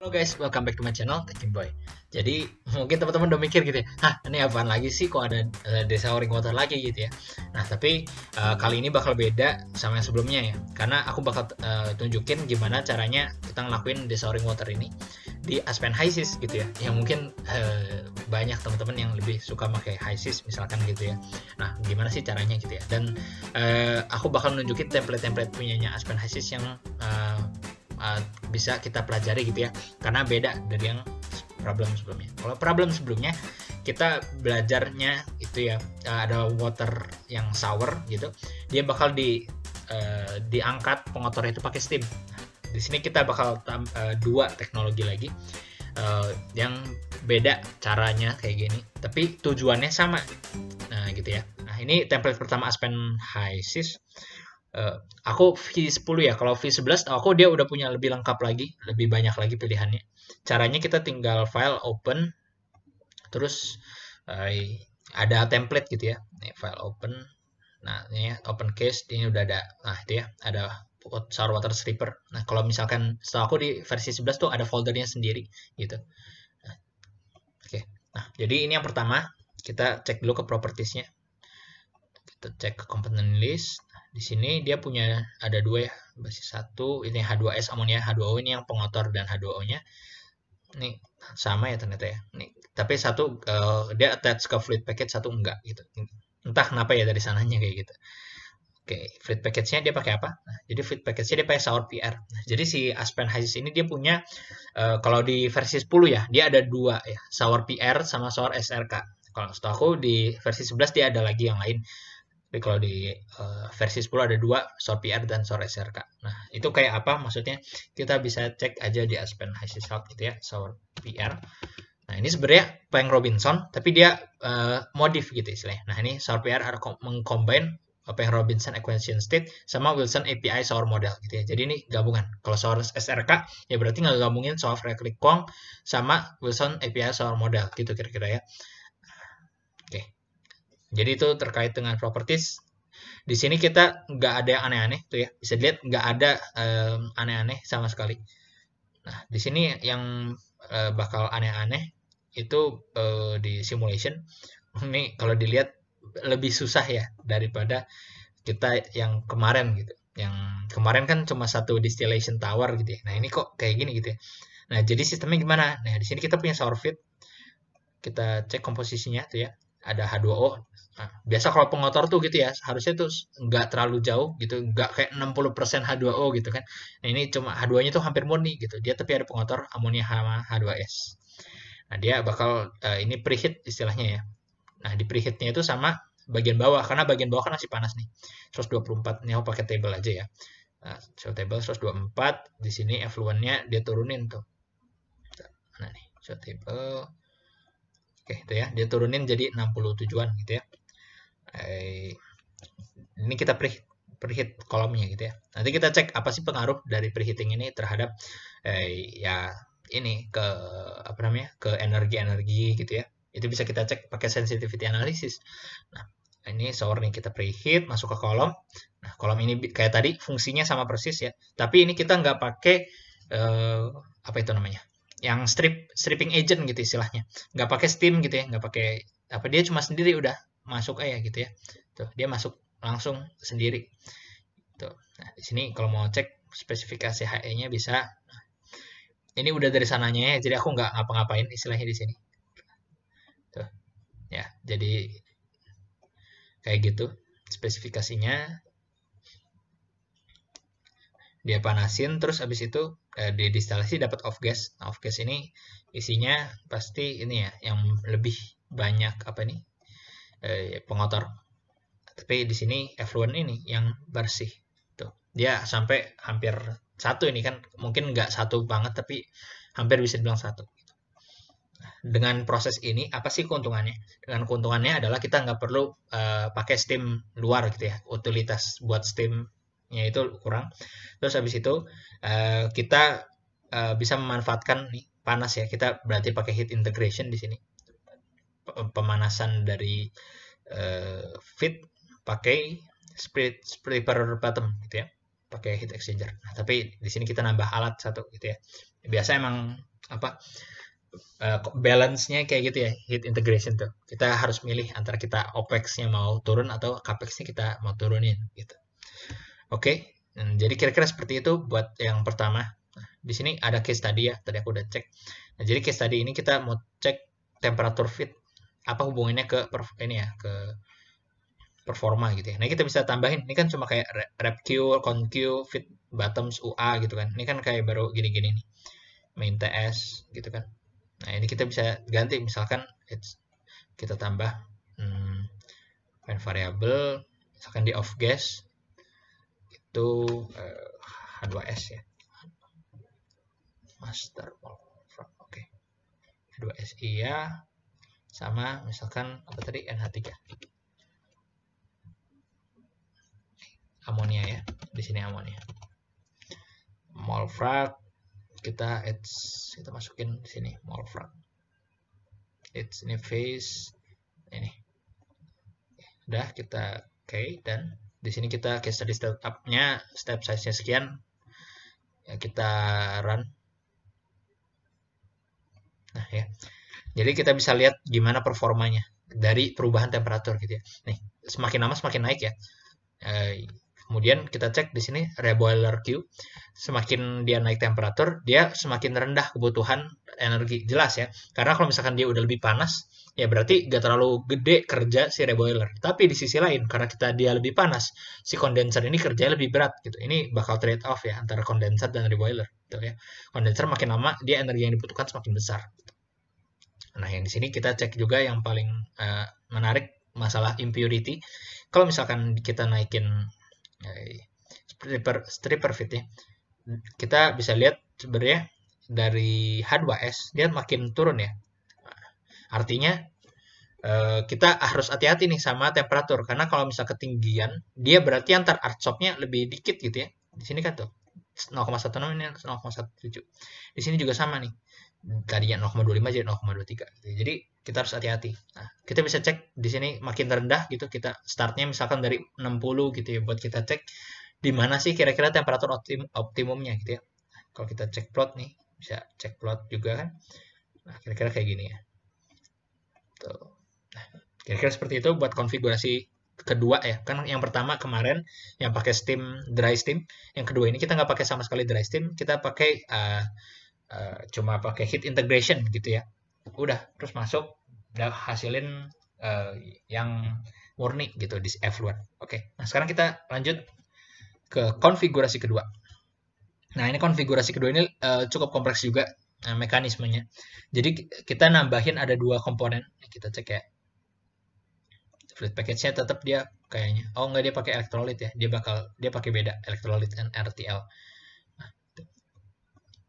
Halo guys, welcome back to my channel Tekin Boy. Jadi mungkin teman-teman udah mikir gitu ya, Hah, ini apaan lagi sih kok ada uh, desa Oring Water lagi gitu ya. Nah tapi uh, kali ini bakal beda sama yang sebelumnya ya, karena aku bakal uh, tunjukin gimana caranya kita ngelakuin desa Oring Water ini di Aspen Hisis gitu ya. Yang mungkin uh, banyak teman-teman yang lebih suka pakai Hisis misalkan gitu ya. Nah gimana sih caranya gitu ya. Dan uh, aku bakal nunjukin template-template punyanya Aspen Hisis yang uh, Eh, bisa kita pelajari gitu ya karena beda dari yang problem sebelumnya kalau problem sebelumnya kita belajarnya itu ya eh, ada water yang sour gitu dia bakal di uh, diangkat pengotor itu pakai steam nah, di sini kita bakal uh, dua teknologi lagi uh, yang beda caranya kayak gini tapi tujuannya sama nah gitu ya nah ini template pertama Aspen High Uh, aku V10 ya. Kalau V11 aku dia udah punya lebih lengkap lagi, lebih banyak lagi pilihannya. Caranya kita tinggal file open terus uh, ada template gitu ya. Nih, file open. Nah, ini ya, open case ini udah ada. Nah, itu ya, ada sour water stripper. Nah, kalau misalkan setelah aku di versi 11 tuh ada foldernya sendiri gitu. Nah, Oke. Okay. Nah, jadi ini yang pertama, kita cek dulu ke propertiesnya. Kita cek ke component list. Di sini dia punya ada dua ya, basis satu ini H2S amonia, ya H2O ini yang pengotor dan H2O-nya. Ini sama ya ternyata ya. Ini tapi satu uh, dia attach ke fluid package satu enggak gitu. Entah kenapa ya dari sananya kayak gitu. Oke, okay, fluid package-nya dia pakai apa? Nah, jadi fluid package-nya dia pakai Sour PR. Nah, jadi si Aspen Hasis ini dia punya uh, kalau di versi 10 ya, dia ada dua ya, Sour PR sama Sour SRK. Kalau setahu aku di versi 11 dia ada lagi yang lain. Tapi kalau di uh, versi 10 ada dua, SOR PR dan SOR SRK. Nah, itu kayak apa maksudnya? Kita bisa cek aja di Aspen High Salt gitu ya, SOR PR. Nah, ini sebenarnya Peng Robinson, tapi dia uh, modif gitu istilahnya. Nah, ini SOR PR mengcombine Peng Robinson Equation State sama Wilson API SOR model gitu ya. Jadi ini gabungan. Kalau SOR SRK ya berarti nggak gabungin SOR Frederick Kong sama Wilson API SOR model gitu kira-kira ya. Jadi itu terkait dengan properties. Di sini kita nggak ada yang aneh-aneh tuh ya. Bisa dilihat nggak ada aneh-aneh um, sama sekali. Nah, di sini yang uh, bakal aneh-aneh itu uh, di simulation. Ini kalau dilihat lebih susah ya daripada kita yang kemarin gitu. Yang kemarin kan cuma satu distillation tower gitu ya. Nah, ini kok kayak gini gitu ya. Nah, jadi sistemnya gimana? Nah, di sini kita punya sorbit. Kita cek komposisinya tuh ya ada H2O. Nah, biasa kalau pengotor tuh gitu ya, harusnya tuh nggak terlalu jauh gitu, nggak kayak 60% H2O gitu kan. Nah ini cuma H2-nya tuh hampir murni gitu. Dia tapi ada pengotor amonia sama H2S. Nah dia bakal uh, ini preheat istilahnya ya. Nah di preheatnya itu sama bagian bawah, karena bagian bawah kan masih panas nih. 124, ini aku pakai table aja ya. Nah, show table 124, di sini effluentnya dia turunin tuh. Nah nih, show table oke itu ya dia turunin jadi 67, tujuan gitu ya eh, ini kita perhit, perhit kolomnya gitu ya nanti kita cek apa sih pengaruh dari preheating ini terhadap eh, ya ini ke apa namanya ke energi-energi gitu ya itu bisa kita cek pakai sensitivity analysis nah ini shower nih kita preheat masuk ke kolom nah kolom ini kayak tadi fungsinya sama persis ya tapi ini kita nggak pakai eh, apa itu namanya yang strip stripping agent gitu istilahnya nggak pakai steam gitu ya nggak pakai apa dia cuma sendiri udah masuk aja gitu ya tuh dia masuk langsung sendiri tuh nah, di sini kalau mau cek spesifikasi HE nya bisa ini udah dari sananya ya jadi aku nggak ngapa-ngapain istilahnya di sini tuh ya jadi kayak gitu spesifikasinya dia panasin terus abis itu Eh, di distilasi dapat off gas. Nah, off gas ini isinya pasti ini ya yang lebih banyak apa nih eh, ya, pengotor. Tapi di sini effluent ini yang bersih. Tuh. Dia sampai hampir satu ini kan mungkin nggak satu banget tapi hampir bisa dibilang satu. Dengan proses ini apa sih keuntungannya? Dengan keuntungannya adalah kita nggak perlu uh, pakai steam luar gitu ya, utilitas buat steam ya itu kurang terus habis itu eh, kita eh, bisa memanfaatkan nih, panas ya kita berarti pakai heat integration di sini pemanasan dari uh, eh, fit pakai split splitter bottom gitu ya pakai heat exchanger nah, tapi di sini kita nambah alat satu gitu ya biasa emang apa balance-nya kayak gitu ya heat integration tuh kita harus milih antara kita opex-nya mau turun atau capex-nya kita mau turunin gitu Oke, okay? Hmm, jadi kira-kira seperti itu buat yang pertama. Nah, di sini ada case tadi ya, tadi aku udah cek. Nah, jadi case tadi ini kita mau cek temperatur fit apa hubungannya ke ini ya ke performa gitu ya. Nah kita bisa tambahin, ini kan cuma kayak rep Q, con Q, fit bottoms, UA gitu kan. Ini kan kayak baru gini-gini nih, main TS gitu kan. Nah ini kita bisa ganti misalkan kita tambah hmm, variable misalkan di off gas itu uh, eh, H2S ya master oke okay. H2S iya sama misalkan apa tadi NH3 amonia ya di sini amonia molfrak kita it's kita masukin di sini molfrak it's ini face ini udah kita oke okay, dan di sini kita case study setupnya step size-nya sekian ya, kita run nah ya jadi kita bisa lihat gimana performanya dari perubahan temperatur gitu ya nih semakin lama semakin naik ya eh, Kemudian kita cek di sini reboiler Q. Semakin dia naik temperatur, dia semakin rendah kebutuhan energi. Jelas ya. Karena kalau misalkan dia udah lebih panas, ya berarti nggak terlalu gede kerja si reboiler. Tapi di sisi lain, karena kita dia lebih panas, si kondenser ini kerjanya lebih berat gitu. Ini bakal trade off ya antara kondenser dan reboiler. Gitu ya. Kondenser makin lama, dia energi yang dibutuhkan semakin besar. Nah, yang di sini kita cek juga yang paling uh, menarik masalah impurity. Kalau misalkan kita naikin stripper stripper fit ya kita bisa lihat sebenarnya dari H2S dia makin turun ya artinya eh, kita harus hati-hati nih sama temperatur karena kalau misal ketinggian dia berarti antar artsopnya lebih dikit gitu ya di sini kan tuh 0,16 ini 0,17. Di sini juga sama nih. Tadi yang 0,25 jadi 0,23. Jadi kita harus hati-hati. Nah, kita bisa cek di sini makin rendah gitu kita startnya misalkan dari 60 gitu ya buat kita cek di mana sih kira-kira temperatur optim optimumnya gitu ya. kalau kita cek plot nih bisa cek plot juga kan. Nah, kira-kira kayak gini ya. Tuh. Nah, kira-kira seperti itu buat konfigurasi kedua ya kan yang pertama kemarin yang pakai steam dry steam yang kedua ini kita nggak pakai sama sekali dry steam kita pakai uh, uh, cuma pakai heat integration gitu ya udah terus masuk udah hasilin uh, yang murni gitu di F1 oke nah sekarang kita lanjut ke konfigurasi kedua nah ini konfigurasi kedua ini uh, cukup kompleks juga uh, mekanismenya jadi kita nambahin ada dua komponen kita cek ya fluid package-nya tetap dia kayaknya. Oh enggak dia pakai elektrolit ya. Dia bakal dia pakai beda elektrolit dan RTL. Nah,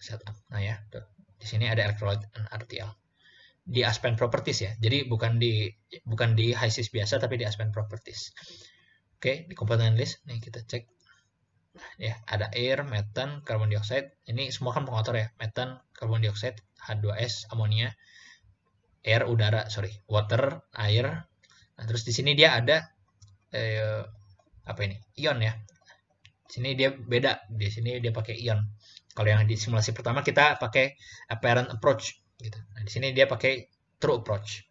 setup. Nah ya, tuh. di sini ada elektrolit dan RTL di Aspen Properties ya. Jadi bukan di bukan di HiSys biasa tapi di Aspen Properties. Oke, di komponen list nih kita cek. ya, ada air, metan, karbon dioksida. Ini semua kan pengotor ya. Metan, karbon dioksida, H2S, amonia, air udara, sorry, water, air, Nah, terus di sini dia ada eh, apa ini? Ion ya. Di sini dia beda. Di sini dia pakai ion. Kalau yang di simulasi pertama kita pakai apparent approach gitu. Nah, di sini dia pakai true approach.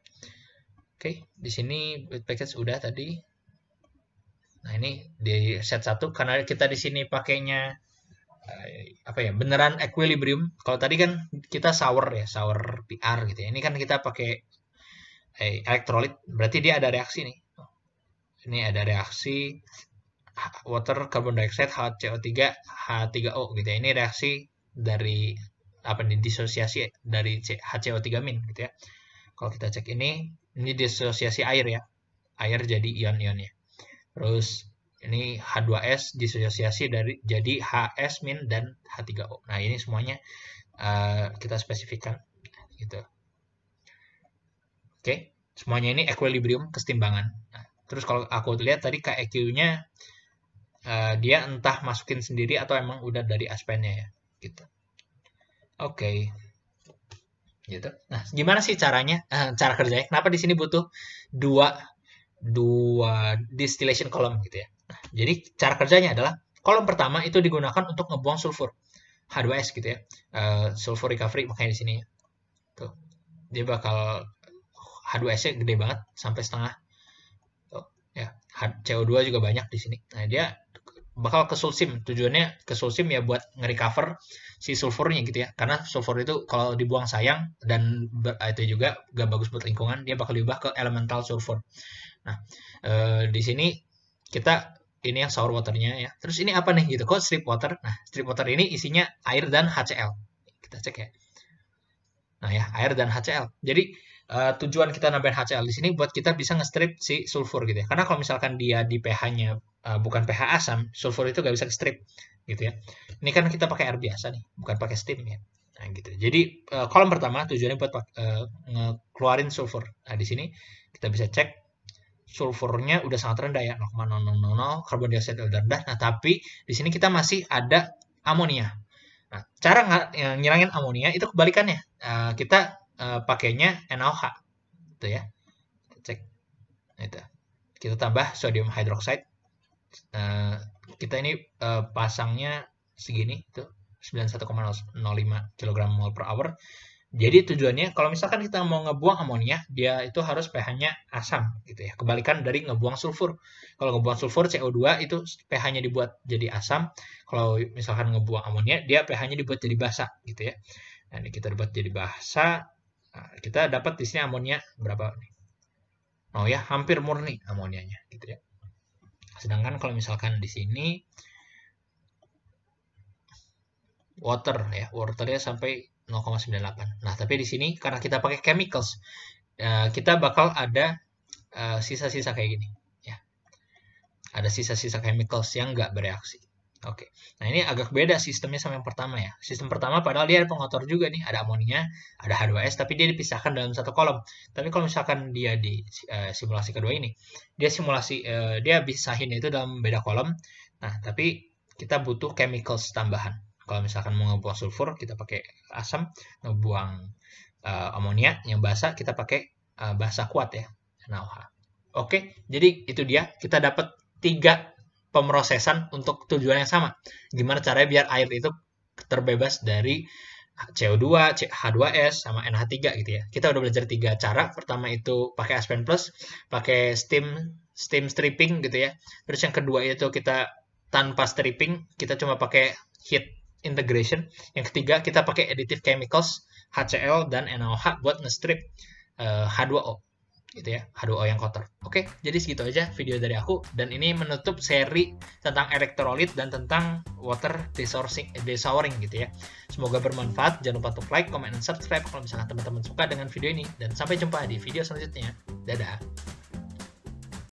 Oke, okay. di sini package sudah tadi. Nah, ini di set satu karena kita di sini pakainya eh, apa ya beneran equilibrium kalau tadi kan kita sour ya sour PR gitu ya ini kan kita pakai Eh, elektrolit berarti dia ada reaksi nih ini ada reaksi water carbon dioxide HCO3 H3O gitu ya ini reaksi dari apa nih disosiasi dari HCO3 min gitu ya kalau kita cek ini ini disosiasi air ya air jadi ion-ionnya terus ini H2S disosiasi dari jadi HS min dan H3O nah ini semuanya uh, kita spesifikkan gitu Oke, semuanya ini equilibrium kesetimbangan. Nah, terus kalau aku lihat tadi KEQ-nya uh, eh, dia entah masukin sendiri atau emang udah dari aspennya ya, gitu. Oke. Gitu. Nah, gimana sih caranya? Uh, cara kerjanya? Kenapa di sini butuh dua dua distillation column gitu ya. Nah, jadi cara kerjanya adalah kolom pertama itu digunakan untuk ngebuang sulfur H2S gitu ya. Uh, sulfur recovery makanya di sini. Tuh. Dia bakal H2S-nya gede banget sampai setengah. ya, CO2 juga banyak di sini. Nah, dia bakal ke sulsim. Tujuannya ke sulsim ya buat nge-recover si sulfurnya gitu ya. Karena sulfur itu kalau dibuang sayang dan ah, itu juga gak bagus buat lingkungan, dia bakal diubah ke elemental sulfur. Nah, eh, di sini kita ini yang sour waternya ya. Terus ini apa nih gitu? Kok strip water? Nah, strip water ini isinya air dan HCl. Kita cek ya. Nah ya, air dan HCl. Jadi Eh, tujuan kita nambahin HCl di sini buat kita bisa nge-strip si sulfur gitu ya. Karena kalau misalkan dia di pH-nya uh, eh, bukan pH asam, sulfur itu nggak bisa ngestrip strip gitu ya. Ini kan kita pakai air biasa nih, bukan pakai steam ya. Nah, gitu. Jadi uh, kolom pertama tujuannya buat uh, ngeluarin sulfur. Nah, di sini kita bisa cek sulfurnya udah sangat rendah ya 0,000 karbon dioksida udah rendah. Nah, tapi di sini kita masih ada amonia. Nah, cara ngilangin amonia itu kebalikannya. Uh, kita uh, pakainya NaOH itu ya cek itu kita tambah sodium hydroxide uh, kita ini uh, pasangnya segini tuh 91,05 kg mol per hour jadi tujuannya kalau misalkan kita mau ngebuang amonia, dia itu harus pH-nya asam gitu ya. Kebalikan dari ngebuang sulfur. Kalau ngebuang sulfur CO2 itu pH-nya dibuat jadi asam. Kalau misalkan ngebuang amonia, dia pH-nya dibuat jadi basa gitu ya. Nah, ini kita buat jadi basa Nah, kita dapat di sini amonia berapa nih? Oh ya, hampir murni amonianya gitu ya. Sedangkan kalau misalkan di sini water ya, waternya sampai 0,98. Nah, tapi di sini karena kita pakai chemicals, eh, kita bakal ada eh, sisa-sisa kayak gini ya. Ada sisa-sisa chemicals yang nggak bereaksi. Oke. Nah, ini agak beda sistemnya sama yang pertama ya. Sistem pertama padahal dia ada pengotor juga nih, ada amonia, ada H2S, tapi dia dipisahkan dalam satu kolom. Tapi kalau misalkan dia di e, simulasi kedua ini, dia simulasi e, dia pisahin itu dalam beda kolom. Nah, tapi kita butuh chemicals tambahan. Kalau misalkan mau ngebuang sulfur, kita pakai asam, ngebuang e, eh, amonia yang basah kita pakai e, basah kuat ya, NaOH. Oke, jadi itu dia kita dapat tiga pemrosesan untuk tujuan yang sama. Gimana caranya biar air itu terbebas dari CO2, H2S, sama NH3 gitu ya. Kita udah belajar tiga cara. Pertama itu pakai Aspen Plus, pakai steam steam stripping gitu ya. Terus yang kedua itu kita tanpa stripping, kita cuma pakai heat integration. Yang ketiga kita pakai additive chemicals, HCl dan NaOH buat nge-strip uh, eh, H2O gitu ya H2O yang kotor. Oke, jadi segitu aja video dari aku dan ini menutup seri tentang elektrolit dan tentang water desourcing desouring gitu ya. Semoga bermanfaat. Jangan lupa untuk like, comment, dan subscribe kalau misalkan teman-teman suka dengan video ini dan sampai jumpa di video selanjutnya. Dadah.